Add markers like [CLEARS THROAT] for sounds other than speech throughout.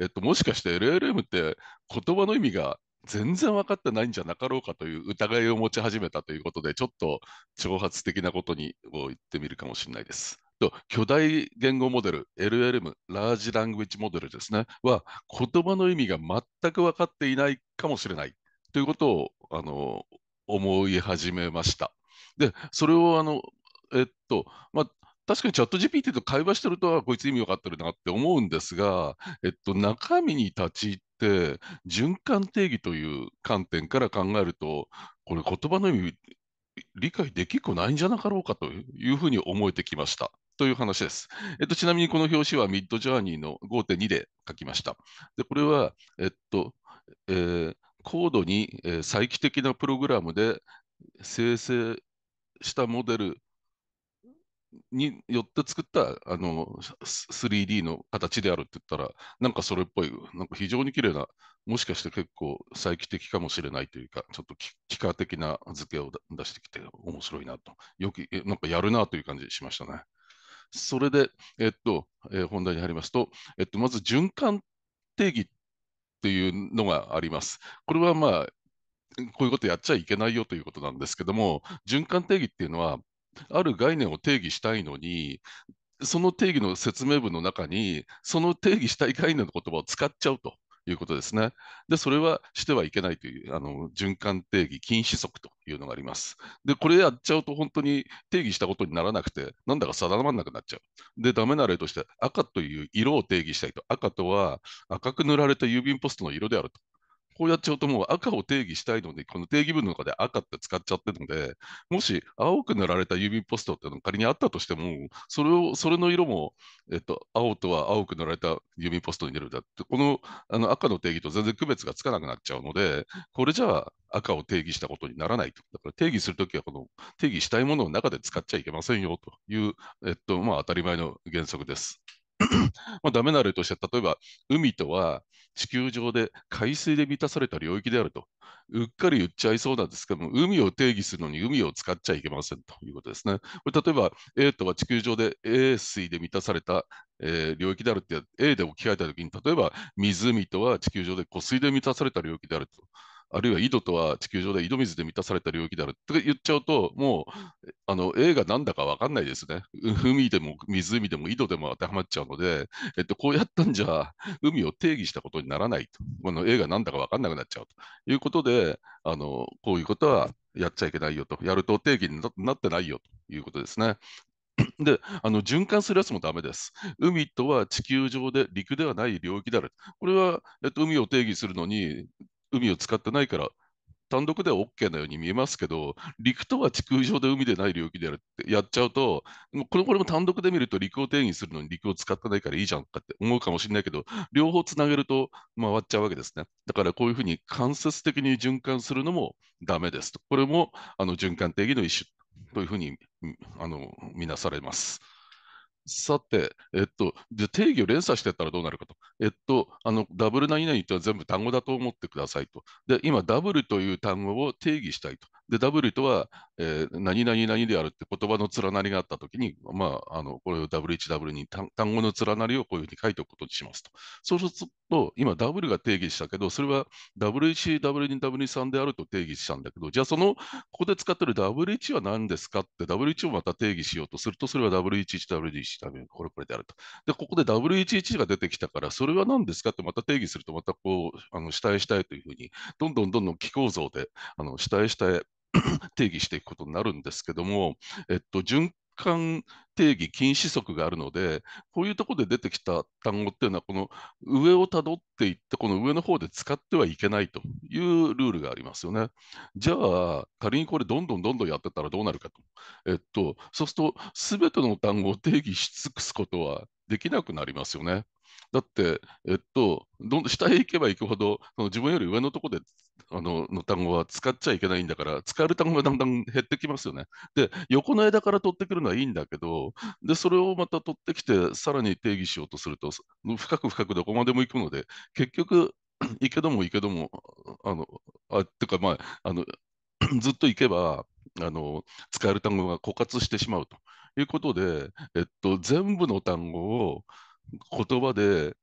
えっと、もしかして LLM って言葉の意味が全然分かってないんじゃなかろうかという疑いを持ち始めたということで、ちょっと挑発的なことにを言ってみるかもしれないです。と巨大言語モデル、LLM、Large Language Model ですね、は言葉の意味が全く分かっていないかもしれないということをあの思い始めました。で、それをあの、えっと、まあ、確かにチャット GPT と会話してると、こいつ意味分かってるなって思うんですが、えっと、中身に立ち入って、循環定義という観点から考えると、これ言葉の意味、理解できっこないんじゃなかろうかというふうに思えてきました。という話です。えっと、ちなみにこの表紙はミッドジャーニーの5.2で書きました。で、これは、えっと、えー、高度に、えー、再帰的なプログラムで生成したモデルによって作ったあの 3D の形であるって言ったら、なんかそれっぽい、なんか非常に綺麗な、もしかして結構再帰的かもしれないというか、ちょっと幾何的な図形を出してきて面白いなと、よくなんかやるなという感じしましたね。それで、えっと、えー、本題に入りますと、えっと、まず循環定義っていうのがあります。これはまあ、こういうことやっちゃいけないよということなんですけども、循環定義っていうのは、ある概念を定義したいのに、その定義の説明文の中に、その定義したい概念の言葉を使っちゃうと。いうことですね。で、それはしてはいけないというあの循環定義禁止則というのがあります。で、これやっちゃうと本当に定義したことにならなくて、なんだか定まらなくなっちゃう。で、ダメな例として、赤という色を定義したいと。赤とは赤く塗られた郵便ポストの色であるとこうやっちゃうともう赤を定義したいので、この定義文の中で赤って使っちゃってるので、もし青く塗られた郵便ポストっていうのが仮にあったとしても、それをそれの色も、えっと、青とは青く塗られた郵便ポストに出るんだって、このあの赤の定義と全然区別がつかなくなっちゃうので、これじゃあ赤を定義したことにならないと。だから定義するときは、この定義したいものの中で使っちゃいけませんよという、えっとまあ、当たり前の原則です。[CLEARS THROAT] まあ、ダメな例としては、例えば海とは地球上で海水で満たされた領域であると、うっかり言っちゃいそうなんですけども、海を定義するのに海を使っちゃいけませんということですね。これ例えば A とは地球上で A 水で満たされた、えー、領域であるって A で置き換えたときに、例えば湖とは地球上で湖水で満たされた領域であると。あるいは井戸とは地球上で井戸水で満たされた領域であるって言っちゃうと、もうあの A が何だか分かんないですね。海でも湖でも井戸でも当てはまっちゃうので、えっと、こうやったんじゃ海を定義したことにならないと、この A が何だか分かんなくなっちゃうということで、あのこういうことはやっちゃいけないよと、やると定義になってないよということですね。であの循環するやつもダメです。海とは地球上で陸ではない領域である。これは、えっと、海を定義するのに海を使ってないから単独では OK なように見えますけど、陸とは地球上で海でない領域でやるってやっちゃうと、もうこれこれも単独で見ると陸を定義するのに陸を使ってないからいいじゃんかって思うかもしれないけど、両方つなげると回っちゃうわけですね。だからこういうふうに間接的に循環するのもダメですと。これもあの循環定義の一種というふうにあの見なされます。さて、えっと、で定義を連鎖していったらどうなるかと、えっと、あのダブル何にというのは全部単語だと思ってくださいと、で今、ダブルという単語を定義したいと、で、W とは、えー、何々何であるって言葉の連なりがあったときに、まあ、あの、これを W1、W2 単、単語の連なりをこういうふうに書いておくことにしますと。そうすると、今 W が定義したけど、それは W1、W2、W3 であると定義したんだけど、じゃあその、ここで使ってる W1 は何ですかって W1 をまた定義しようとすると、それは W11、W11、W、これこれであると。で、ここで W11 が出てきたから、それは何ですかってまた定義すると、またこう、あの、下へ下へというふうに、どんどんどんどん気構造で、あの、下へ下へ [CLEARS THROAT] 定義していくことになるんですけども、えっと、循環定義禁止則があるので、こういうところで出てきた単語っていうのは、この上をたどっていって、この上の方で使ってはいけないというルールがありますよね。じゃあ、仮にこれ、どんどんどんどんやってたらどうなるかと。えっと、そうすると、すべての単語を定義し尽くすことはできなくなりますよね。だって、えっと、どん下へ行けば行くほど、その自分より上のところであのの単語は使っちゃいけないんだから、使える単語がだんだん減ってきますよね。で、横の枝から取ってくるのはいいんだけど、で、それをまた取ってきて、さらに定義しようとすると、深く深くどこまでも行くので、結局、行 [CLEARS THROAT] けども行けども、あの、あ、ってか、まあ、あの、[CLEARS THROAT] ずっと行けば、あの、使える単語が枯渇してしまうということで、えっと、全部の単語を言葉で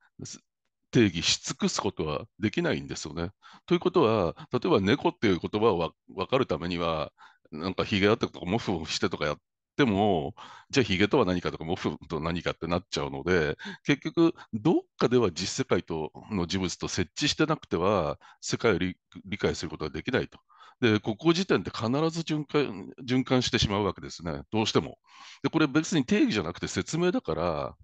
定義し尽くすことはできないんですよね。ということは、例えば猫っていう言葉を分かるためには、なんかヒゲだったとかモフモフしてとかやっても、じゃあヒゲとは何かとかモフと何かってなっちゃうので、結局、どっかでは実世界との事物と設置してなくては、世界を理解することはできないと。で、ここ時点って必ず循環循環してしまうわけですね、どうしても。で、これ別に定義じゃなくて説明だから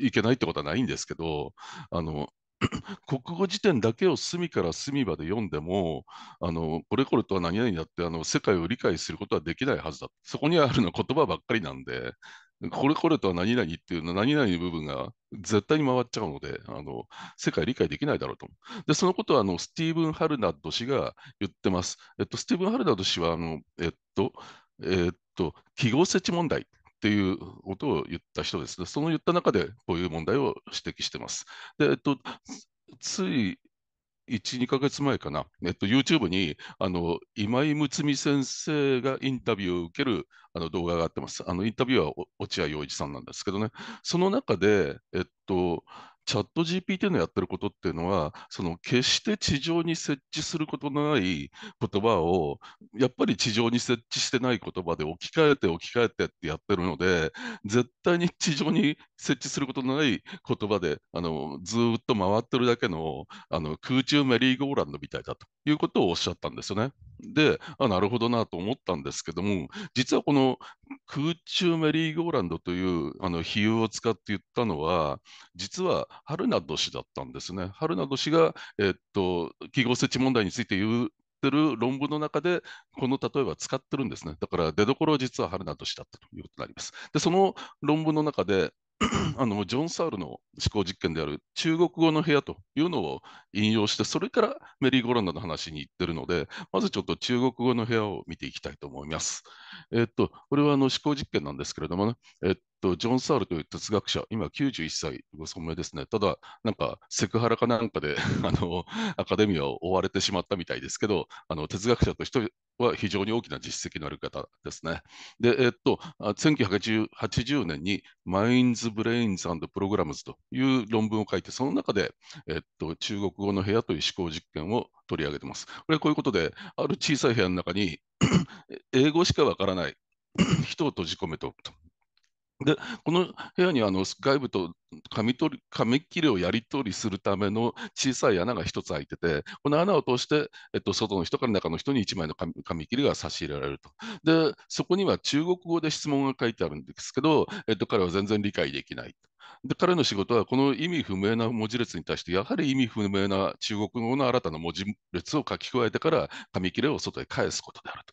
いけないってことはないんですけど、あの [LAUGHS] 国語辞典だけを隅から隅まで読んでもあのこれこれとは何々だってあの世界を理解することはできないはずだそこにあるのは言葉ばっかりなんでこれこれとは何々っていうの何々の部分が絶対に回っちゃうのであの世界理解できないだろうとでそのことはあのスティーブン・ハルナッド氏が言ってます、えっと、スティーブン・ハルナッド氏はあの、えっとえっと記号設置問題っていうことを言った人ですね。その言った中で、こういう問題を指摘してます。で、えっと、つい1、2ヶ月前かな、えっと、YouTube にあの今井睦美先生がインタビューを受けるあの動画があってます。あのインタビューは落合陽一さんなんですけどね、その中で、えっと、チャット GPT のやってることっていうのは、その決して地上に設置することのない言葉を、やっぱり地上に設置してない言葉で置き換えて置き換えてってやってるので、絶対に地上に設置することのない言葉で、あのずっと回ってるだけのあの空中メリーゴーランドみたいだということをおっしゃったんですよね。で、あなるほどなと思ったんですけども、実はこの空中メリーゴーランドというあの比喩を使って言ったのは、実は春名氏だったんですね。春名氏が、えっと、記号設置問題について言ってる論文の中で、この例えば使ってるんですね。だから出どころは実は春名とだったということになります。で、その論文の中で、[CLEARS THROAT] あのジョン・サールの思考実験である中国語の部屋というのを引用して、それからメリー・ゴランドの話に行ってるので、まずちょっと中国語の部屋を見ていきたいと思います。えっと、これはあの思考実験なんですけれどもね、えっと、ジョン・サールという哲学者、今91歳、ご存命ですね、ただ、なんかセクハラかなんかであのアカデミアを追われてしまったみたいですけど、あの哲学者としては非常に大きな実績のある方ですね。で、えっと、1980年に Minds, Brains and Programs という論文を書いて、その中で、えっと、中国語の部屋という思考実験を取り上げてます。これはこういうことで、ある小さい部屋の中に英語しかわからない人を閉じ込めておくと。で、この部屋にあの外部と紙取り紙切れをやり取りするための小さい穴が1つ開いてて、この穴を通して、えっと、外の人から中の人に1枚の紙紙切れが差し入れられると。で、そこには中国語で質問が書いてあるんですけど、えっと、彼は全然理解できない。で彼の仕事はこの意味不明な文字列に対してやはり意味不明な中国語の新たな文字列を書き加えてから紙切れを外へ返すことである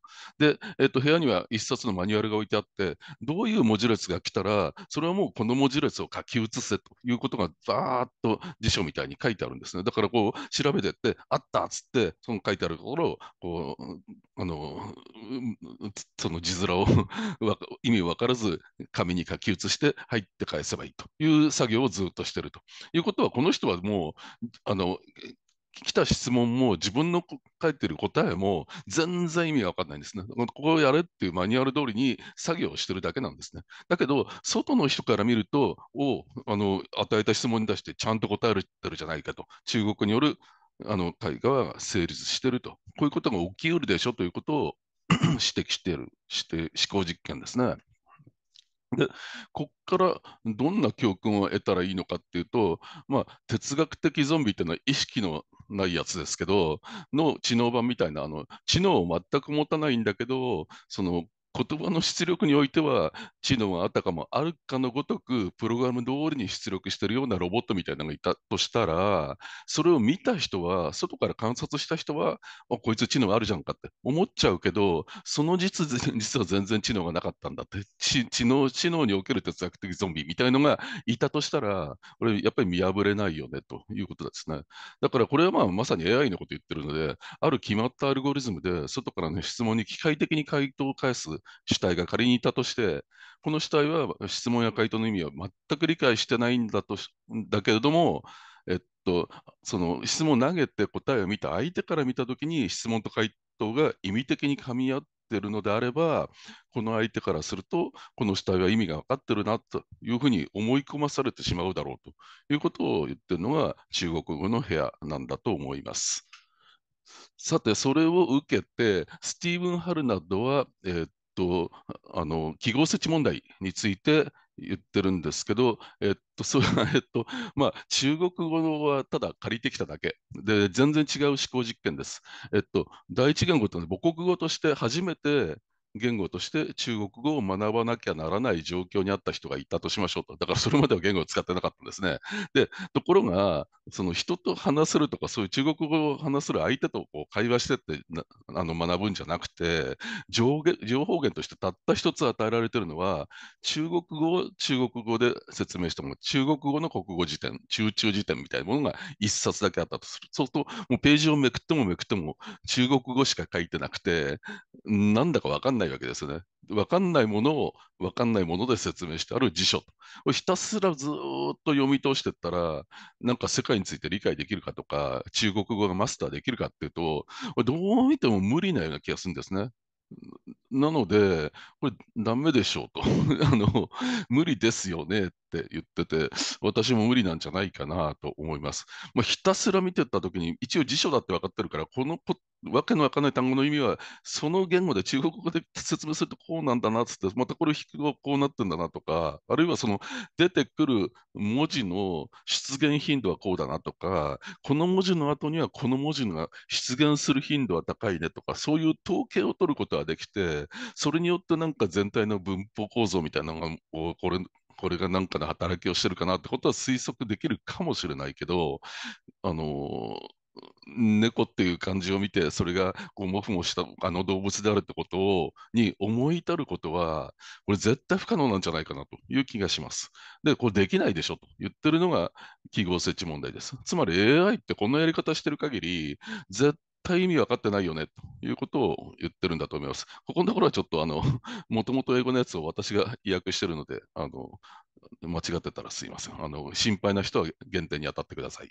と。で、えっと、部屋には1冊のマニュアルが置いてあってどういう文字列が来たらそれはもうこの文字列を書き写すせということがざーっと辞書みたいに書いてあるんですね。だからこう調べてって、あったっつって、その書いてあるところをこうあの、その字面を [LAUGHS] 意味分からず紙に書き写して入って返せばいいという作業をずっとしてるということは、この人はもうあの来た質問も自分の書いてる答えも全然意味が分かんないんですね。ここをやれっていうマニュアル通りに作業をしてるだけなんですね。だけど、外の人から見ると、をあの与えた質問に対してちゃんと答えてるじゃないかと、中国によるあの会が成立してると、こういうことが起きうるでしょということを指摘してる、して思考実験ですね。でここからどんな教訓を得たらいいのかっていうと、まあ、哲学的ゾンビっていうのは意識のないやつですけど、の知能版みたいな、あの、知能を全く持たないんだけど、その言葉の出力においては知能はあたかもあるかのごとくプログラム通りに出力しているようなロボットみたいなのがいたとしたらそれを見た人は外から観察した人はあこいつ知能あるじゃんかって思っちゃうけどその実 [LAUGHS] 実は全然知能がなかったんだって知能知能における哲学的ゾンビみたいのがいたとしたられやっぱり見破れないよねということですねだからこれはまあまさに AI のこと言ってるのである決まったアルゴリズムで外からの質問に機械的に回答を返す主体が仮にいたとして、この主体は質問や回答の意味を全く理解してないんだとだけれども、えっと、その質問を投げて答えを見た相手から見たときに質問と回答が意味的に噛み合っているのであれば、この相手からすると、この主体は意味が分かってるなというふうに思い込まされてしまうだろうということを言ってるのが中国語の部屋なんだと思います。さて、それを受けて、スティーブン・ハルナッドは、えー、と、あの記号設置問題について言ってるんですけど、えっとそれ [LAUGHS] えっとまあ、中国語はただ借りてきただけで全然違う思考実験です。えっと、第一言語というのは母国語として初めて言語として中国語を学ばなきゃならない状況にあった人がいたとしましょうと、だからそれまでは言語を使ってなかったんですね。でところが、その人と話せるとか、そういう中国語を話せる相手とこう会話してってあの学ぶんじゃなくて情、情報源としてたった一つ与えられてるのは、中国語を中国語で説明しても、中国語の国語辞典、中中辞典みたいなものが一冊だけあったとする。そうすると、もうページをめくってもめくっても、中国語しか書いてなくて、なんだかわかんない。ないわけですね。わかんないものをわかんないもので説明してある辞書をひたすらずっと読み通してったら、なんか世界について理解できるかとか、中国語がマスターできるかっていうと、どう見ても無理なような気がするんですね。なので、これダメでしょうと [LAUGHS] あの、無理ですよねって言ってて、私も無理なんじゃないかなと思います。まあ、ひたすら見てた時に、一応辞書だって分かってるから、このこわけのわかんない単語の意味は、その言語で中国語で説明するとこうなんだなって、またこれ引くとこうなってんだなとか、あるいはその出てくる文字の出現頻度はこうだなとか、この文字の後にはこの文字が出現する頻度は高いねとか、そういう統計を取ることはできて、で、それによってなんか全体の分布構造みたいなのが、これ、これが何かの働きをしてるかなってことは推測できるかもしれないけど、あの猫っていう感じを見てそれがこうもふもしたあの動物であるってことをに思い至ることはこれ絶対不可能なんじゃないかなという気がします。でこれできないでしょと言ってるのが記号設置問題です。つまり AI ってこのやり方してる限り絶対意味分かってないよねということを言ってるんだと思います。ここのところはちょっとあの、[LAUGHS] もともと英語のやつを私が意訳してるので、あの、間違ってたらすいません。あの、心配な人は原点に当たってください。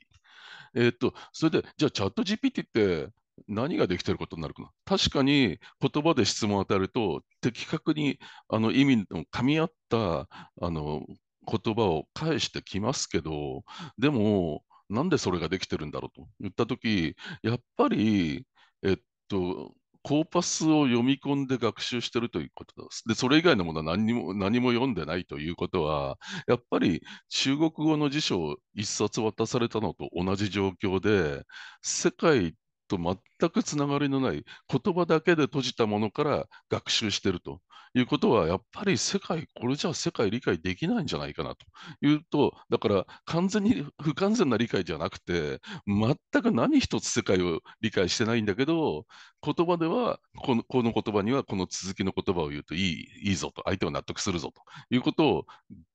えー、っと、それで、じゃあチャット GPT って何ができてることになるかな。確かに言葉で質問を与えると、的確にあの意味の噛み合ったあの言葉を返してきますけど、でも、なんでそれができてるんだろうと言った時やっぱり、えっと、コーパスを読み込んで学習してるということです。で、それ以外のものは何にも何も読んでないということは、やっぱり中国語の辞書を一冊渡されたのと同じ状況で、世界と全全くつながりのない言葉だけで閉じたものから学習してるということはやっぱり世界これじゃ世界理解できないんじゃないかなというとだから完全に不完全な理解じゃなくて全く何一つ世界を理解してないんだけど言葉ではこのこの言葉にはこの続きの言葉を言うといいいいぞと相手を納得するぞということを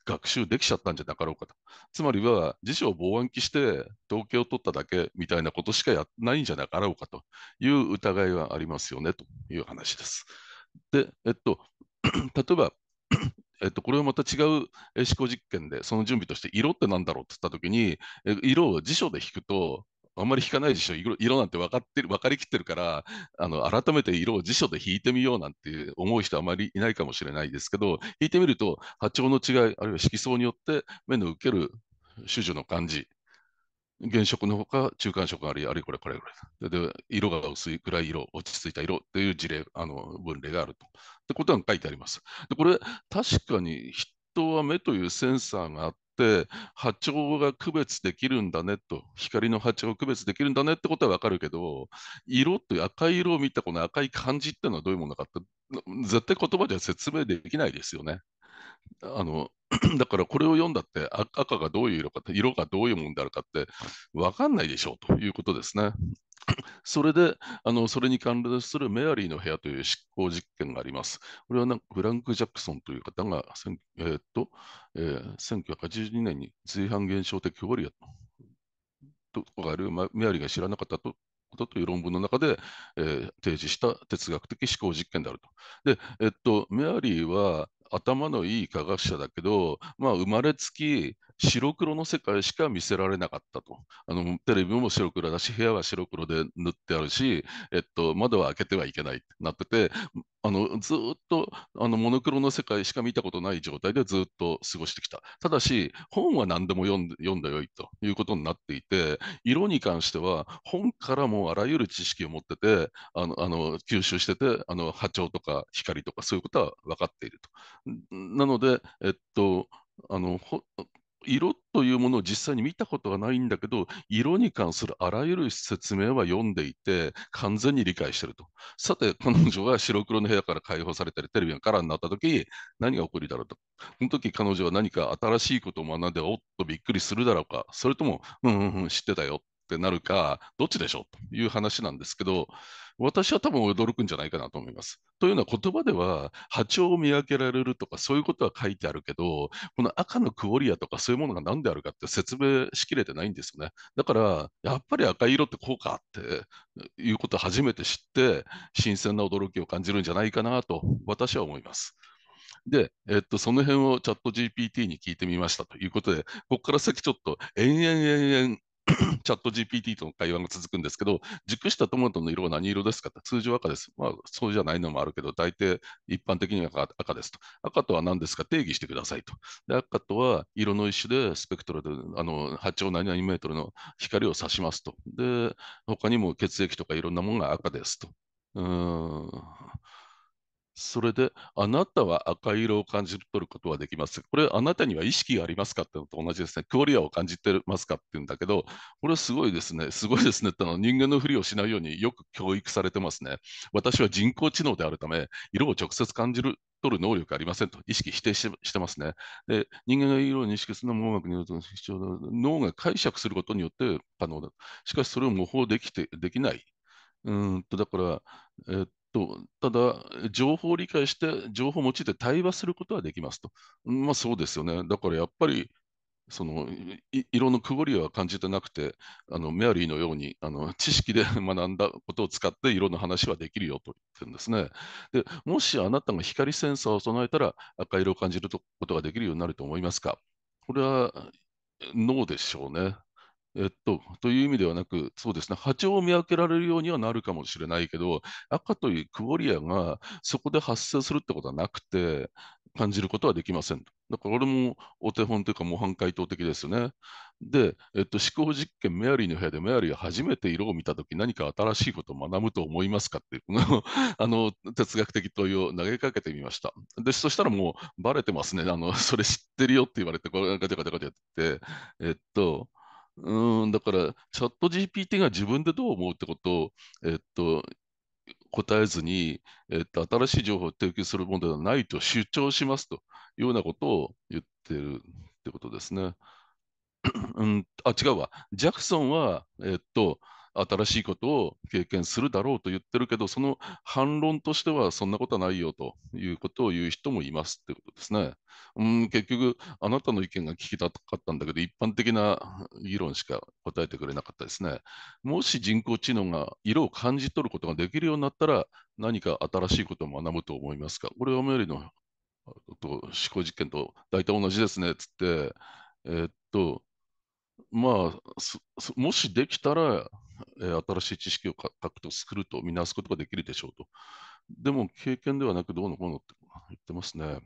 学習できちゃったんじゃなかろうかと。つまりは辞書を棒暗記して統計を取っただけみたいなことしかやないんじゃなかろうかという疑いはありますよねという話です。で、えっと、[CLEARS THROAT] 例えば、[CLEARS THROAT] えっと、これはまた違う思考実験で、その準備として色って何だろうって言ったときに、色を辞書で引くと、あんまり引かないでしょ色色なんて分かってる分かりきってるからあの改めて色を辞書で引いてみようなんて思う人あまりいないかもしれないですけど引いてみると波長の違いあるいは色相によって目の受ける種々の感じ原色のほか中間色があり、あるいはこれこれこれ。で、色が薄い、暗い色、落ち着いた色という事例、あの分類があると。ってことが書いてあります。で、これ、確かに人は目というセンサーがあって、波長が区別できるんだねと、光の波長を区別できるんだねってことはわかるけど、色という赤い色を見たこの赤い感じっていうのはどういうものかって、絶対言葉じゃ説明できないですよね。あの [CLEARS THROAT] だからこれを読んだって赤がどういう色か色がどういうものであるかって分かんないでしょうということですね。[CLEARS THROAT] それであのそれに関連するメアリーの部屋という執行実験があります。これはなんかフランク・ジャクソンという方が、えー、っとえー、1982年に随伴現象的フォリアとがあるメアリーが知らなかったとことという論文の中で、えー、提示した哲学的思考実験であると。で、えっと、メアリーは、頭のいい科学者だけど、まあ、生まれつき白黒の世界しか見せられなかったと。あのテレビも白黒だし、部屋は白黒で塗ってあるし、えっと、窓は開けてはいけないってなってて、あのずっとあのモノクロの世界しか見たことない状態でずっと過ごしてきた。ただし、本は何でも読んで読んだよいということになっていて、色に関しては本からもあらゆる知識を持ってて、あのあの吸収しててあの、波長とか光とかそういうことは分かっていると。なので、えっと、あの色というものを実際に見たことがないんだけど、色に関するあらゆる説明は読んでいて、完全に理解してると。さて、彼女は白黒の部屋から解放されたり、テレビがカラーになった時、何が起こりだろうと。その時、彼女は何か新しいことを学んで、おっとびっくりするだろうか。それとも、うんうんうん、知ってたよってなるか、どっちでしょうという話なんですけど、私は多分驚くんじゃないかなと思います。というのは言葉では波長を見分けられるとかそういうことは書いてあるけど、この赤のクオリアとかそういうものが何であるかって説明しきれてないんですよね。だから、やっぱり赤色ってこうかっていうことを初めて知って、新鮮な驚きを感じるんじゃないかなと私は思います。で、えっと、その辺をチャット GPT に聞いてみましたということで、ここから先ちょっと延々延々 [CLEARS THROAT] チャット GPT との会話が続くんですけど、熟したトマトの色は何色ですかって通常赤です。まあ、そうじゃないのもあるけど、大抵一般的には赤ですと。赤とは何ですか定義してくださいと。で赤とは色の一種でスペクトルであの波長何々メートルの光を指しますと。で、他にも血液とかいろんなものが赤ですと。うんそれで、あなたは赤色を感じ取ることはできます。これ、あなたには意識がありますかってのと同じですね。クオリアを感じてますかって言うんだけど、これはすごいですね。すごいですねっての人間のふりをしないようによく教育されてますね。私は人工知能であるため、色を直接感じる取る能力ありませんと意識否定してますね。で人間が色を認識するのも音楽によると必要だ脳が解釈することによって可能だ。しかしそれを模倣できてできない。うんとだから、えー、とただ、情報を理解して、情報を用いて対話することはできますと。まあ、そうですよね。だからやっぱり、その色のくぼりは感じてなくて、あのメアリーのようにあの知識で [LAUGHS] 学んだことを使って色の話はできるよと言ってるんですね。でもしあなたが光センサーを備えたら赤色を感じることができるようになると思いますかこれは脳でしょうね。えっと、という意味ではなく、そうですね、波長を見分けられるようにはなるかもしれないけど、赤というクオリアがそこで発生するってことはなくて、感じることはできません。だからこれもお手本というか模範解答的ですね。で、えっと、思考実験メアリーの部屋でメアリーは初めて色を見たとき何か新しいことを学ぶと思いますかっていう [LAUGHS] あの哲学的問いを投げかけてみました。で、そしたらもうバレてますね。あのそれ知ってるよって言われて、これなんかでかでかでやって、えっと、うん、だから、チャット GPT が自分でどう思うってことを、えっと、答えずに、えっと、新しい情報を提供するものではないと主張しますというようなことを言ってるってことですね。うん、あ違うわ。ジャクソンは、えっと、新しいことを経験するだろうと言ってるけど、その反論としては、そんなことはないよということを言う人もいますってことですね。うん、結局、あなたの意見が聞きたかったんだけど、一般的な議論しか答えてくれなかったですね。もし人工知能が色を感じ取ることができるようになったら、何か新しいことを学ぶと思いますかこれはメリのと思考実験と大体同じですねっつって、えー、っと、まあ、もしできたら、新しい知識を獲得すると見直すことができるでしょうと。でも経験ではなくどうのこうのって言ってますね。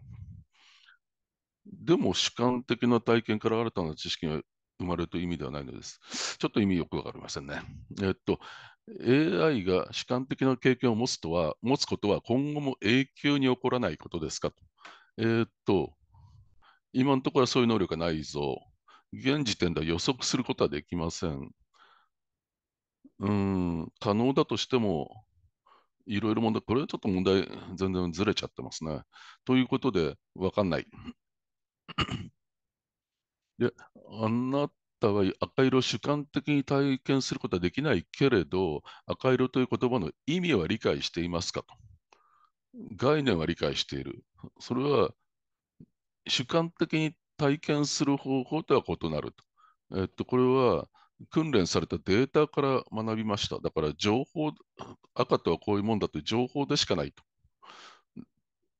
でも主観的な体験から新たな知識が生まれるという意味ではないのです。ちょっと意味よくわかりませんね。えっと、AI が主観的な経験を持つとは、持つことは今後も永久に起こらないことですかと。えー、っと、今のところはそういう能力がないぞ。現時点では予測することはできません。うん、可能だとしても、いろいろ問題、これはちょっと問題、全然ずれちゃってますね。ということで、わかんない。で、あなたは赤色を主観的に体験することはできないけれど、赤色という言葉の意味は理解していますかと。概念は理解している。それは主観的に体験する方法とは異なると。えっと、これは訓練されたデータから学びました。だから情報、赤とはこういうもんだという情報でしかないと。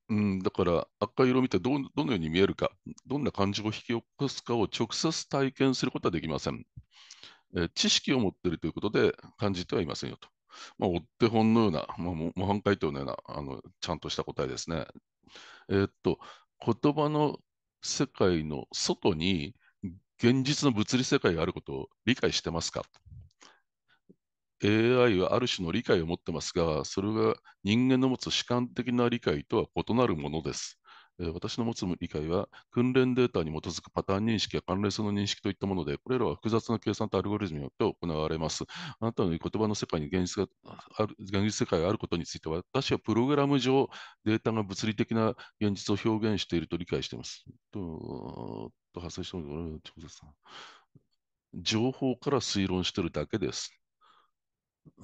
うん、だから赤色を見てどどのように見えるか、どんな感情を引き起こすかを直接体験することはできません。え知識を持っているということで感じてはいませんよと。まあ、お手本のような、まあ、模範解答のようなあのちゃんとした答えですね。えー、っと言葉の世界の外に現実の物理世界があることを理解してますか AI はある種の理解を持ってますが、それが人間の持つ主観的な理解とは異なるものです。私の持つ理解は、訓練データに基づくパターン認識や関連性の認識といったもので、これらは複雑な計算とアルゴリズムによって行われます。あなたの言葉の世界に現実がある現実世界があることについては、私はプログラム上、データが物理的な現実を表現していると理解しています。と発生しても情報から推論しているだけです。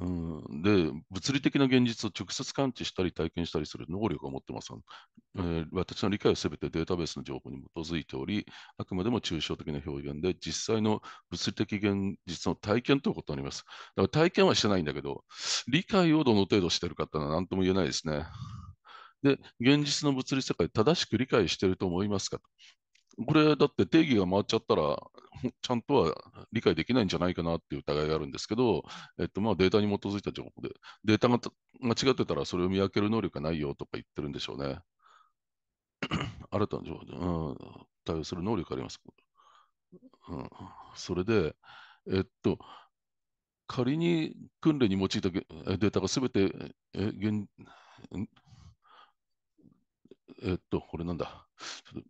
うん、で物理的な現実を直接感知したり体験したりする能力を持ってます、えー、私の理解はべてデータベースの情報に基づいており、あくまでも抽象的な表現で、実際の物理的現実の体験ということになります。だから体験はしてないんだけど、理解をどの程度してるかっていうのは何とも言えないですね。で、現実の物理世界、正しく理解してると思いますかこれだって定義が回っちゃったら、[LAUGHS] ちゃんとは理解できないんじゃないかなっていう疑いがあるんですけど、えっと、まあデータに基づいた情報で、データが間違ってたらそれを見分ける能力がないよとか言ってるんでしょうね。[COUGHS] 新たな情報で、うん、対応する能力があります。うん、それで、えっと、仮に訓練に用いたデータがすべて現えっと、これなんだ。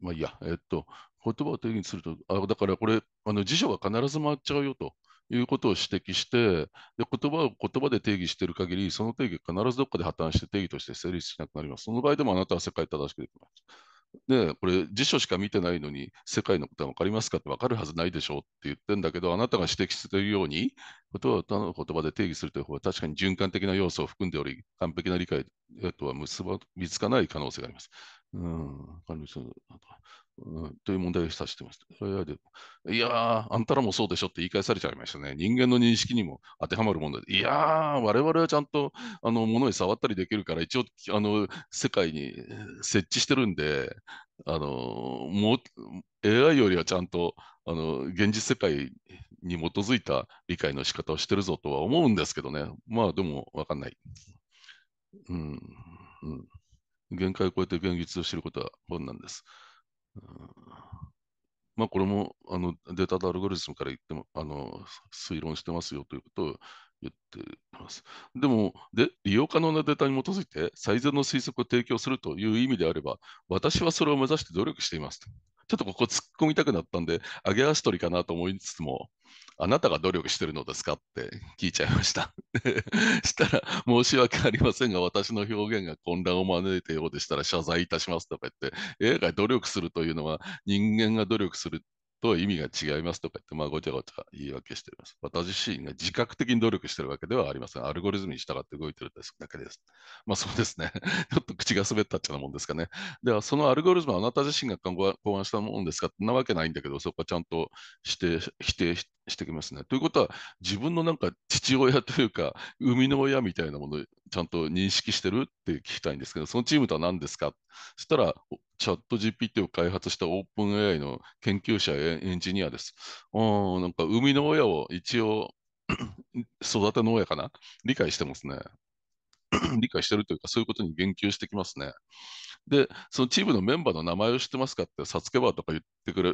まあいいや、えっと、言葉を定義すると、あだからこれ、あの辞書は必ず回っちゃうよと。いうことを指摘して、で言葉を言葉で定義している限り、その定義が必ずどっかで破綻して定義として成立しなくなります。その場合でもあなたは世界正しくできます。で、これ辞書しか見てないのに世界のことは分かりますかって分かるはずないでしょうって言ってんだけど、あなたが指摘しているように、言葉を他の言葉で定義するという方は確かに循環的な要素を含んでおり、完璧な理解とは結びつかない可能性があります。うん、管理するうん、という問題を示唆してました。いやー、あんたらもそうでしょって言い返されちゃいましたね。人間の認識にも当てはまるもので、いやー、我々はちゃんとあの物に触ったりできるから、一応あの世界に設置してるんで、あのもう AI よりはちゃんとあの現実世界に基づいた理解の仕方をしてるぞとは思うんですけどね。まあでも分かんない。うん、うん限界を超えて現実を知ることは本なんです。まあ、これもあのデータとアルゴリズムから言ってもあの推論してますよということを言っています。でもで、利用可能なデータに基づいて最善の推測を提供するという意味であれば、私はそれを目指して努力しています。ちょっとここ突っ込みたくなったんで、上げ足取りかなと思いつつも、あなたが努力してるのですかって聞いちゃいました。[LAUGHS] したら、申し訳ありませんが、私の表現が混乱を招いたようでしたら謝罪いたしますとか言って、a 画が努力するというのは人間が努力するとは意味が違いますとか言って、まあ、ごちゃごちゃ言い訳しています。私自身が自覚的に努力してるわけではありません。アルゴリズムに従って動いてるだけです。まあそうですね。[LAUGHS] ちょっと口が滑ったっちゃなもんですかね。では、そのアルゴリズムはあなた自身が考案したものですかってなわけないんだけど、そこはちゃんと否定否定してきますね。ということは、自分のなんか父親というか、生みの親みたいなものをちゃんと認識してるって聞きたいんですけど、そのチームとは何ですかそしたら、チャット GPT を開発したオープン AI の研究者やエンジニアです。うん、なんか生みの親を一応 [CLEARS THROAT] 育ての親かな理解してますね。[CLEARS THROAT] 理解してるというか、そういうことに言及してきますね。で、そのチームのメンバーの名前を知ってますかって、サツケバーとか言ってくれ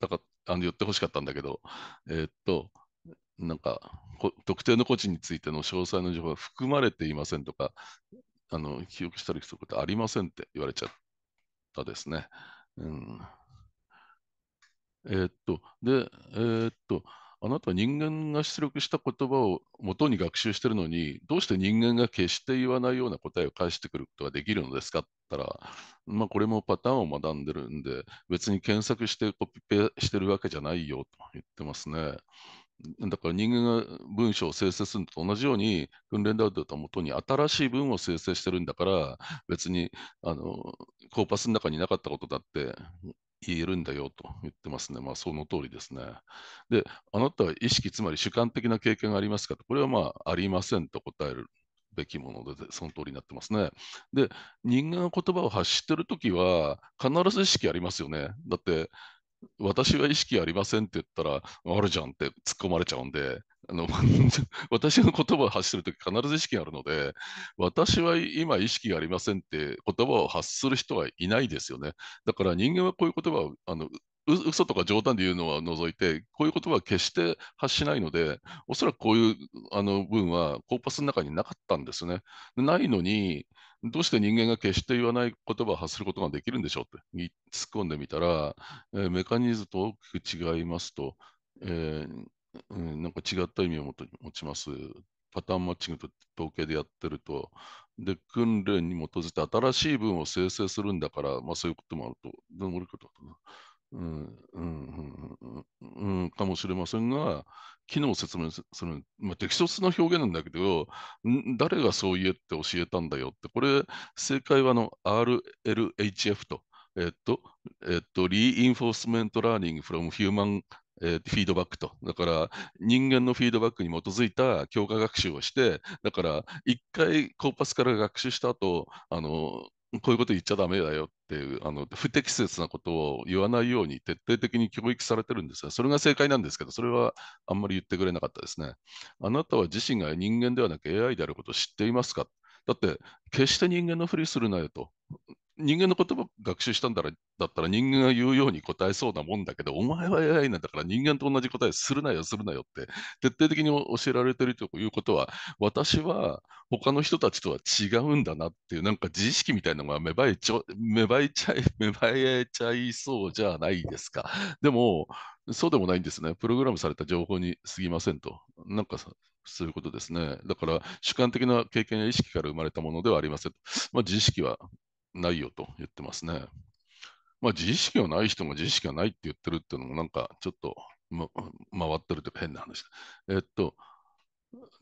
たかあの言ってほしかったんだけど、えー、っと、なんか、特定の個人についての詳細の情報が含まれていませんとか、あの記憶したりすることありませんって言われちゃったですね。うん、えー、っと、で、えー、っと、あなた人間が出力した言葉を元に学習してるのに、どうして人間が決して言わないような答えを返してくることができるのですかったら、まあ、これもパターンを学んでるんで、別に検索してコピペしてるわけじゃないよと言ってますね。だから人間が文章を生成するのと同じように、訓練ダウタともに新しい文を生成してるんだから、別にあのコーパスの中になかったことだって言えるんだよと言ってますね。まあ、その通りですね。で、あなたは意識、つまり主観的な経験がありますかと、これはまあ、ありませんと答えるべきもので、その通りになってますね。で、人間の言葉を発してるときは、必ず意識ありますよね。だって、私は意識ありませんって言ったら、あるじゃんって突っ込まれちゃうんで、あの [LAUGHS] 私の言葉を発するとき必ず意識があるので、私は今意識がありませんって言葉を発する人はいないですよね。だから人間はこういう言葉をあの嘘とか冗談で言うのは除いて、こういう言葉は決して発しないので、おそらくこういうあの文はコーパスの中になかったんですね。ないのに、どうして人間が決して言わない言葉を発することができるんでしょうって突っ込んでみたら、えー、メカニズムと大きく違いますと、えーうん、なんか違った意味を持ちます。パターンマッチングと統計でやってると、で、訓練に基づいて新しい文を生成するんだから、まあそういうこともあると、どういうことかな。うん、うん、うん、うん、かもしれませんが、機能を説明する、まあ、適切な表現なんだけど、誰がそう言えって教えたんだよって、これ、正解はあの RLHF と、えっと、えっと、リインフォースメントラーニングフロムヒューマンえー、フィードバックと。だから、人間のフィードバックに基づいた強化学習をして、だから、一回コーパスから学習した後、あの、こういうこと言っちゃダメだよっていう、あの不適切なことを言わないように徹底的に教育されてるんですが、それが正解なんですけど、それはあんまり言ってくれなかったですね。あなたは自身が人間ではなく AI であることを知っていますかだって、決して人間のふりするなよと。人間の言葉学習したんだらだったら人間が言うように答えそうなもんだけど、お前は AI なんだから人間と同じ答えするなよ、するなよって徹底的に教えられてるということは、私は他の人たちとは違うんだなっていう、なんか自意識みたいなのが芽生えち芽生えちゃい、[LAUGHS] 芽生えちゃいそうじゃないですか。でも、そうでもないんですね。プログラムされた情報に過ぎませんと。なんかそういうことですね。だから、主観的な経験や意識から生まれたものではありません。まあ、自意識はないよと言ってますね。まあ、自意識がない人が自意識がないって言ってるっていうのも、なんかちょっと、ま、回ってるというか変な話。えっと、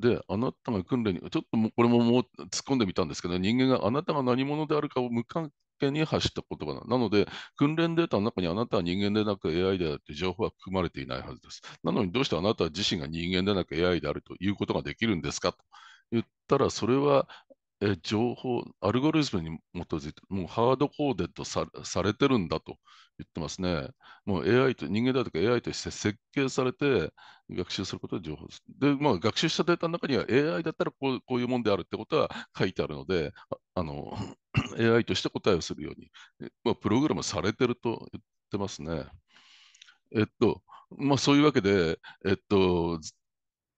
で、あなたが訓練に、ちょっともこれももう突っ込んでみたんですけど、人間があなたが何者であるかを無関係に発した言葉ななので、訓練データの中にあなたは人間でなく AI であるという情報は含まれていないはずです。なのに、どうしてあなた自身が人間でなく AI であるということができるんですかと言ったら、それはえ情報、アルゴリズムに基づいて、もうハードコーデッドさされてるんだと言ってますね。もう AI と、人間だとか AI として設計されて学習することで情報です。で、まあ、学習したデータの中には AI だったらこうこういうもんであるってことは書いてあるので、あの AI [CLEARS THROAT] として答えをするように、まあ、プログラムされてると言ってますね。えっと、まあ、そういうわけで、えっと、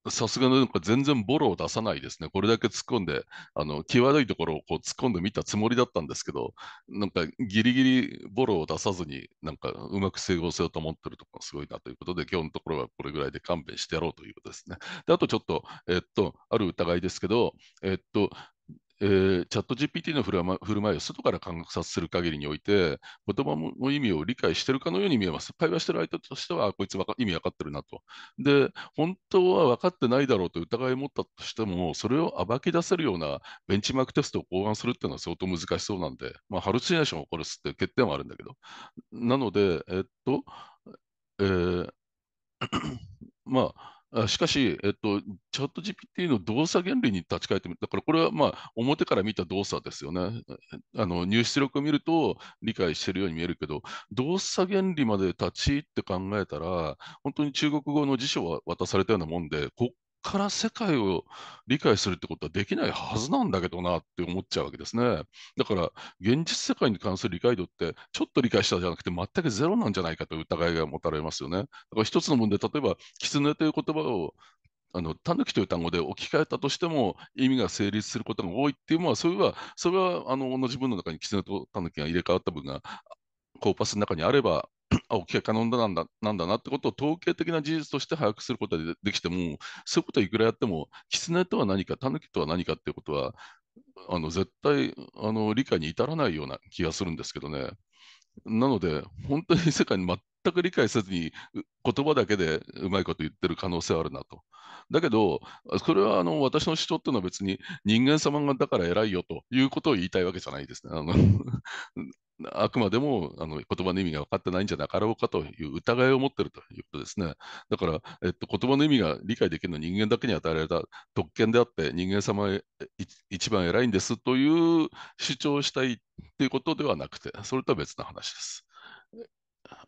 さすがのなんか全然ボロを出さないですね、これだけ突っ込んで、あの際どいところをこう突っ込んでみたつもりだったんですけど、なんかギリギリボロを出さずに、なんかうまく整合性を保ってるところがすごいなということで、今日のところはこれぐらいで勘弁してやろうということですね。であとちょっと、えっと、ある疑いですけど、えっと、えー、チャット GPT の振る,、舞いを外から観察する限りにおいて、言葉の意味を理解しているかのように見えます。会話してる相手としては、こいつ意味分かってるなと。で、本当は分かってないだろうと疑いを持ったとしても、それを暴き出せるようなベンチマークテストを考案するっていうのは相当難しそうなんで、まあ、ハルシネーションを起こるって欠点はあるんだけど。なので、えっと、えー [CLEARS THROAT] まあ、しかし、えっと、チャット GPT の動作原理に立ち返ってみる、だからこれはまあ表から見た動作ですよねあの。入出力を見ると理解しているように見えるけど、動作原理まで立ち入って考えたら、本当に中国語の辞書は渡されたようなもんで、こから世界を理解するってことはできないはずなんだけどなって思っちゃうわけですね。だから、現実世界に関する理解度って、ちょっと理解したじゃなくて、全くゼロなんじゃないかという疑いが持たれますよね。だから一つの問題で、例えば、狐という言葉をあの、タヌキという単語で置き換えたとしても意味が成立することが多いっていう、のそれは、それは、あの、文の中に狐とタヌキが入れ替わった分が、コーパスの中にあれば、あ、起きが可能なんだなんだなってことを統計的な事実として把握することができても、そういうことをいくらやっても、狐とは何か、狸とは何かっていうことは、あの絶対あの理解に至らないような気がするんですけどね。なので、本当に世界に全く理解せずに、言葉だけでうまいこと言ってる可能性はあるなと。だけど、それはあの私の主張っていうのは別に人間様がだから偉いよということを言いたいわけじゃないですね。あの [LAUGHS] あくまでもあの言葉の意味が分かってないんじゃなかろうかという疑いを持ってるということですね。だから、えっと、言葉の意味が理解できるのは人間だけに与えられた特権であって、人間様一番偉いんですという主張をしたいということではなくて、それとは別の話です。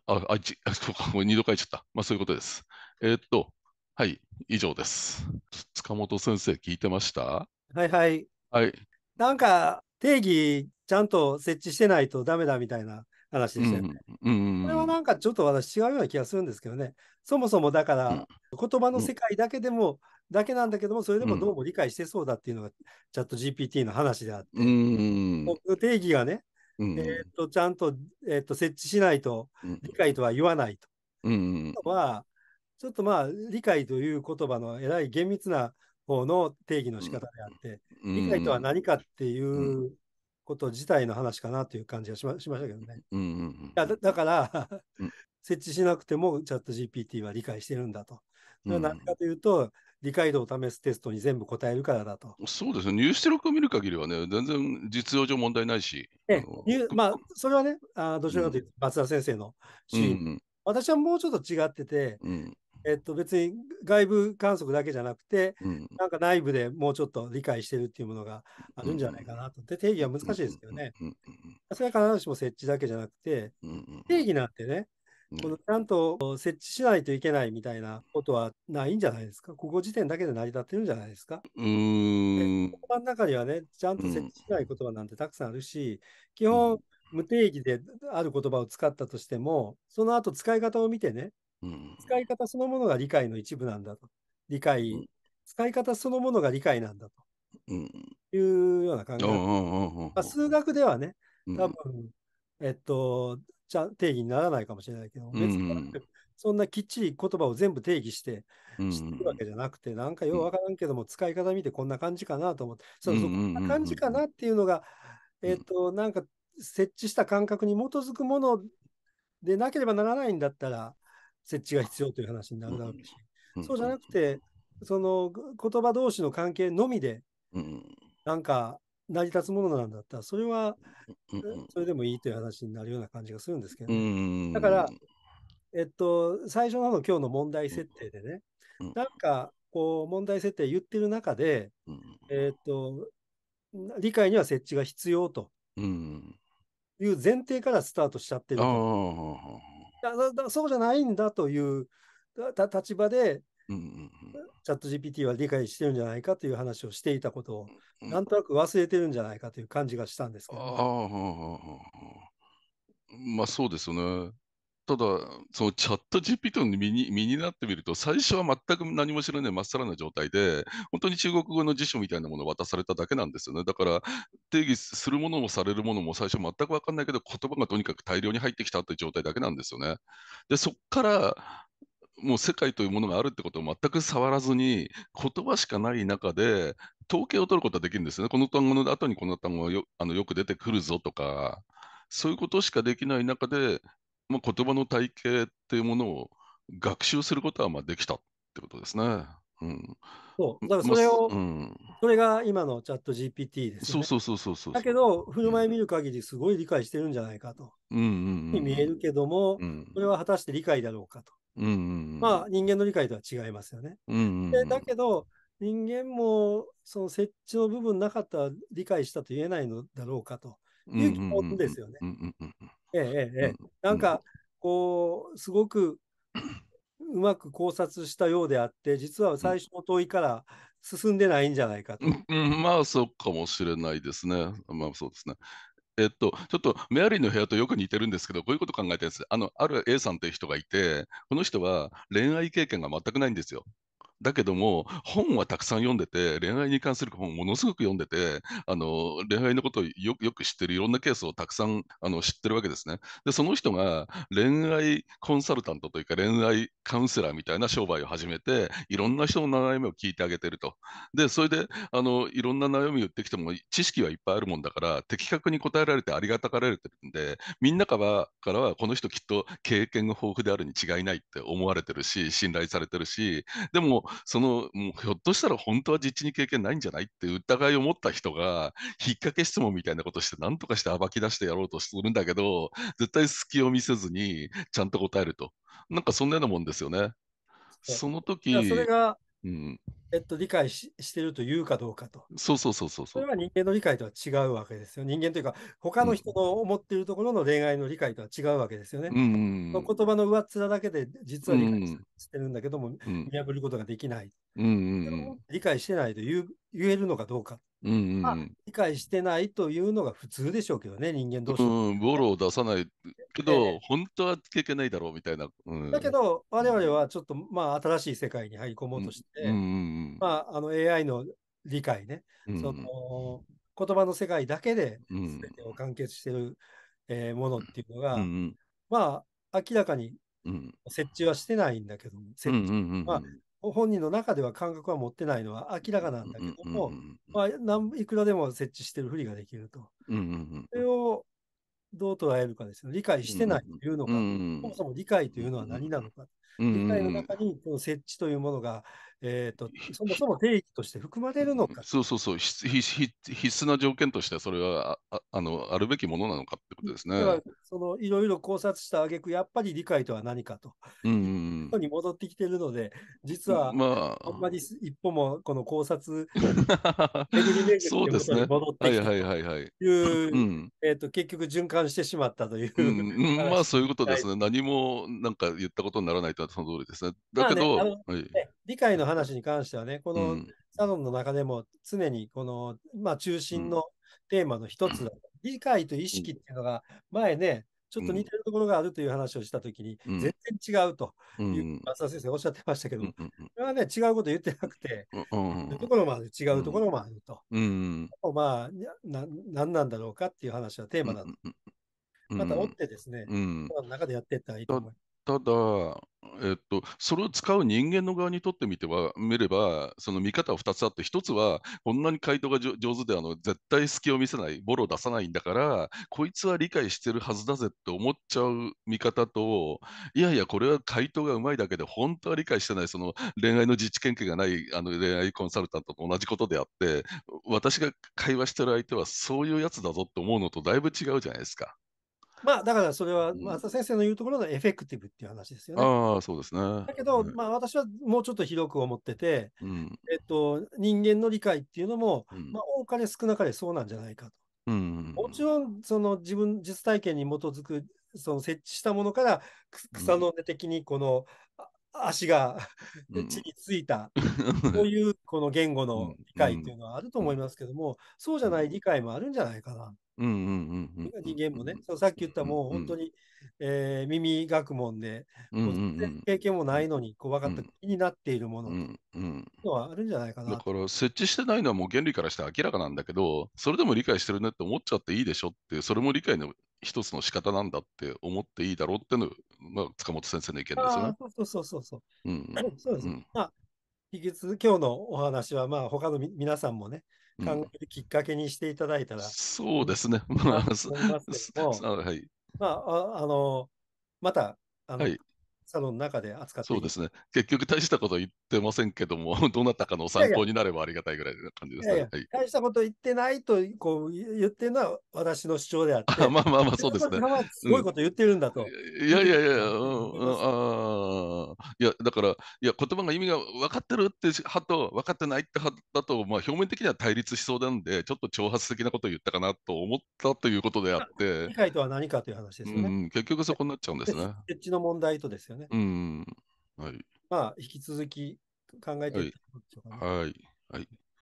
あ、あ、ちあそうか、度書いちゃった。まあ、そういうことです。えー、っと、はい、以上です。塚本先生、聞いてましたはいはい。はい。なんか、定義ちゃんと設置してないとダメだみたいな話でしたよね。うんうんうん、これはなんかちょっと私違うような気がするんですけどね。そもそもだから、言葉の世界だけでも、だけなんだけども、それでもどうも理解してそうだっていうのが、チャット GPT の話であって、うん、定義がね、えー、っとちゃんと,、えー、っと設置しないと理解とは言わないと。うん、はちょっとまあ理解という言葉のえらい厳密なの定義の仕方であって、うん、理解とは何かっていうこと自体の話かなという感じがしましましたけどね。うんうんうん、だから設置しなくてもチャット GPT は理解してるんだと。それは何かというと、うん、理解度を試すテストに全部答えるからだと。そうですね、入出力を見る限りはね、全然実用上問題ないし。ええ、まあ、それはね、あどちらかというと、松田先生のうんうん、私はもうちょっと違ってて、うん、えっと、別に外部観測だけじゃなくて、うん、なんか内部でもうちょっと理解してるっていうものがあるんじゃないかなと。で、定義は難しいですけどね。それは必ずしも設置だけじゃなくて、定義なんてね、このちゃんと設置しないといけないみたいなことはないんじゃないですか。ここ時点だけで成り立ってるんじゃないですか。うん。言葉の中にはね、ちゃんと設置しない言葉なんてたくさんあるし、基本、無定義である言葉を使ったとしても、その後使い方を見てね、使い方そのものが理解の一部なんだと。理解、うん、使い方そのものが理解なんだと。うん、いうような考え、まあ、数学ではね、多分、えっと、ちゃ定義にならないかもしれないけど、別にそんなきっちり言葉を全部定義して知ってるわけじゃなくて、なんかようわからんけども、使い方見てこんな感じかなと思って、そこんな感じかなっていうのが、えっと、なんか設置した感覚に基づくものでなければならないんだったら、設置が必要という話になるだろうし、そうじゃなくて、その言葉同士の関係のみで、なんか成り立つものなんだったら、それは、それでもいいという話になるような感じがするんですけど、だから、えっと、最初のの今日の問題設定でね、なんかこう問題設定言ってる中で、えっと、理解には設置が必要という前提からスタートしちゃってると。だだそうじゃないんだという立場で、うんうんうん、チャット GPT は理解してるんじゃないかという話をしていたことを、うん、なんとなく忘れてるんじゃないかという感じがしたんですけど、あまあそうですよね。ただ、そのチャット GPT の身に身になってみると、最初は全く何も知らないまっさらな状態で、本当に中国語の辞書みたいなものを渡されただけなんですよね。だから、定義するものもされるものも最初全く分かんないけど、言葉がとにかく大量に入ってきたという状態だけなんですよね。で、そこから、もう世界というものがあるってことを全く触らずに、言葉しかない中で、統計を取ることはできるんですね。この単語の後にこの単語がよあのよく出てくるぞとか、そういうことしかできない中で、まあ、言葉の体系っていうものを学習することはまあできたってことですね。うん、そうだからそれを、まうん、それが今のチャット GPT です、ね、そうそうそうそうだけど、振る舞い見る限り、すごい理解してるんじゃないかと、うんうんうん、見えるけども、うん、それは果たして理解だろうかと、うんうんまあ、人間の理解とは違いますよね。うんうんでだけど、人間もその設置の部分なかったら理解したと言えないのだろうかという疑問ですよね。ええええ、なんかこうすごくうまく考察したようであって実は最初の問いから進んでないんじゃないかと。うん、まあそうかもしれないですね。まあそうですね。えっと、ちょっとメアリーの部屋とよく似てるんですけど、こういうこと考えてるんですあのある A さんという人がいて、この人は恋愛経験が全くないんですよ。だけども、本はたくさん読んでて、恋愛に関する本をものすごく読んでて、あの恋愛のことをよく知ってるいろんなケースをたくさんあの知ってるわけですね。で、その人が恋愛コンサルタントというか、恋愛カウンセラーみたいな商売を始めて、いろんな人の悩みを聞いてあげてると。で、それであのいろんな悩みを言ってきても、知識はいっぱいあるもんだから、的確に答えられてありがたがられてるんで、みんなからからは、この人きっと経験が豊富であるに違いないって思われてるし、信頼されてるし、でも、そのもうひょっとしたら本当は実地に経験ないんじゃないって疑いを持った人が、引っ掛け質問みたいなことして、なんとかして暴き出してやろうとするんだけど、絶対隙を見せずに、ちゃんと答えると。なんかそんなようなもんですよね。その時それがうん、えっと、理解ししてるというかどうかと。そうそうそうそうそれは人間の理解とは違うわけですよ。人間というか、他の人の思っているところの恋愛の理解とは違うわけですよね。うん、言葉の上っ面だけで実は理解してるんだけども、うん、見破ることができない。うん、理解してないと言えるのかどうかうんうん理解してないというのが普通でしょうけどね、人間同士、うん、ボロを出さないけど、えー、本当は聞けないだろうみたいな。うん、だけど、我々はちょっと、まあ、新しい世界に入り込もうとして、うんうんまあ、あの AI の理解ね、うん、その言葉の世界だけで全てを完結してる、うん、えー、ものっていうのが、うんうん、まあ、明らかに設置はしてないんだけど、設置は、うん、まあ、本人の中では感覚は持ってないのは明らかなんだけども、まあ、いくらでも設置してるふりができると。それをどう捉えるかですよ。理解してないというのか、そもそも理解というのは何なのか。理解の中にこの設置というものがえーと、そもそも定義として含まれるのか。そうそうそう、必須な条件としてそれはああのあるべきものなのかってことですね。そのいろいろ考察した挙句やっぱり理解とは何かと、うんうんに戻ってきているので、実は、まあ、あんまり一歩もこの考察、[LAUGHS] そうですね。戻ってきてはいはいはいはい、結局循環してしまったという、うんまあそういうことですね。何もなんか言ったことにならないとはその通りですね。だけど、まあねはい、理解の話に関してはね、このサロンの中でも常にこの、まあ、中心のテーマの一つだ、理解と意識っていうのが前ね、ちょっと似てるところがあるという話をしたときに、全然違うという、松田先生おっしゃってましたけど、それはね、違うこと言ってなくて、ところもある、違うところもあると。まあ、な、なんなんだろうかっていう話はテーマだんまた折ってですね、うん、の中でやっていったらいいと思います。ただ、えっと、それを使う人間の側にとってみては見れば、その見方は2つあって、1つは、こんなに回答が上手であの、絶対隙を見せない、ボロを出さないんだから、こいつは理解してるはずだぜって思っちゃう見方と、いやいや、これは回答がうまいだけで、本当は理解してない、その恋愛の実地研究がないあの恋愛コンサルタントと同じことであって、私が会話してる相手はそういうやつだぞって思うのとだいぶ違うじゃないですか。まあだからそれは松田先生の言うところのエフェクティブっていう話ですよね。ああそうですね。だけど、まあ私はもうちょっと広く思ってて、うん、えっと人間の理解っていうのも、うん、まあ多かれ少なかれそうなんじゃないかと。うん、もちろんその自分実体験に基づくその設置したものから草の根的にこの、足が地についたういうこの言語の理解っていうのはあると思いますけども、そうじゃない理解もあるんじゃないかな。人間もね、さっき言ったもう本当に、えー、耳学問で、経験もないのにこう分かった気になっているもののはあるんじゃないかな。だから設置してないのはもう原理からして明らかなんだけど、それでも理解してるねって思っちゃっていいでしょって、それも理解の一つの仕方なんだって思っていいだろうっていうのが塚本先生の意見ですよね。そうそうそうそう。ん、[CLEARS THROAT] そうです、うまあ引き続き今日のお話は、まあ、他の皆さんもね、考えるきっかけにしていただいたら、うん、そうですね。まあ、ま [LAUGHS] あ、[LAUGHS] はい、まあ、あの、また、あの、はい、サロンの中で扱ってそうですね。結局大したこと言ってませんけども、[LAUGHS] どなたかの参考になればありがたいぐらいな感じですね。大したこと言ってないとこう言ってるのは私の主張であって。[LAUGHS] まあまあまあそうですね。すごいこと言ってるんだと。いやいやいや、うんうん、あいやだからいや言葉が意味が分かってるって派と分かってないって派だと、まあ、表面的には対立しそうなんで、ちょっと挑発的なことを言ったかなと思ったということであって。理解とは何かという話ですね。うん、結局そこになっちゃうんですね。設置の問題とですよね。うん。はい。まあ、引き続き考えていただきましょうかはい。はい。はい